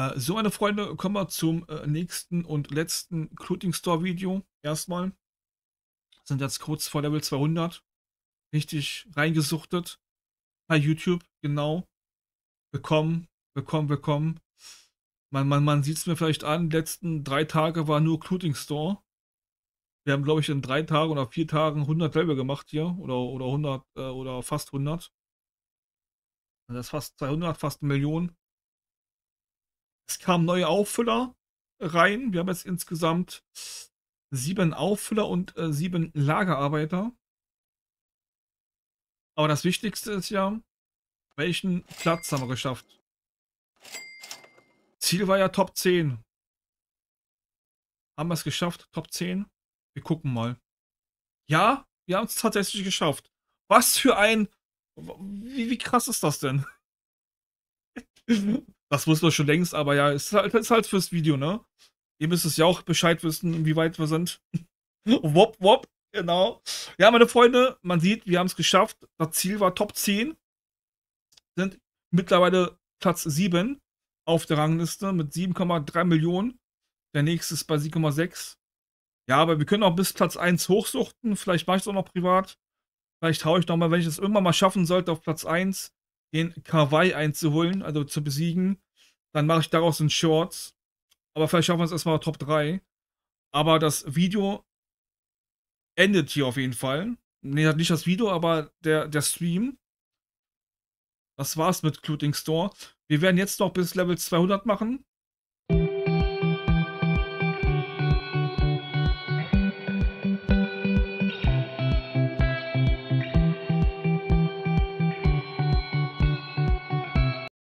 Äh, so, meine Freunde, kommen wir zum äh, nächsten und letzten Clothing Store Video. Erstmal sind jetzt kurz vor Level 200. Richtig reingesuchtet. Bei YouTube, genau. Bekommen, bekommen, bekommen. Man, man, man sieht es mir vielleicht an, die letzten drei Tage war nur Clothing Store. Wir haben, glaube ich, in drei Tagen oder vier Tagen 100 Level gemacht hier. Oder, oder 100 äh, oder fast 100. Also das ist fast 200, fast eine Million. Es kamen neue Auffüller rein. Wir haben jetzt insgesamt sieben Auffüller und äh, sieben Lagerarbeiter. Aber das Wichtigste ist ja, welchen Platz haben wir geschafft? Ziel war ja Top 10. Haben wir es geschafft? Top 10? Wir gucken mal. Ja, wir haben es tatsächlich geschafft. Was für ein... Wie, wie krass ist das denn? Das wusste man schon längst, aber ja, ist halt, ist halt fürs Video, ne? Ihr müsst es ja auch Bescheid wissen, inwieweit wir sind. wop, wop, genau. Ja, meine Freunde, man sieht, wir haben es geschafft. Das Ziel war Top 10. Sind mittlerweile Platz 7 auf der Rangliste mit 7,3 Millionen. Der nächste ist bei 7,6. Ja, aber wir können auch bis Platz 1 hochsuchten. Vielleicht mache ich es auch noch privat. Vielleicht haue ich nochmal, wenn ich es irgendwann mal schaffen sollte, auf Platz 1, den Kawaii einzuholen, also zu besiegen. Dann mache ich daraus einen Shorts. Aber vielleicht schaffen wir es erstmal Top 3. Aber das Video endet hier auf jeden Fall. Ne, nicht das Video, aber der, der Stream. Das war's mit Cluting Store. Wir werden jetzt noch bis Level 200 machen.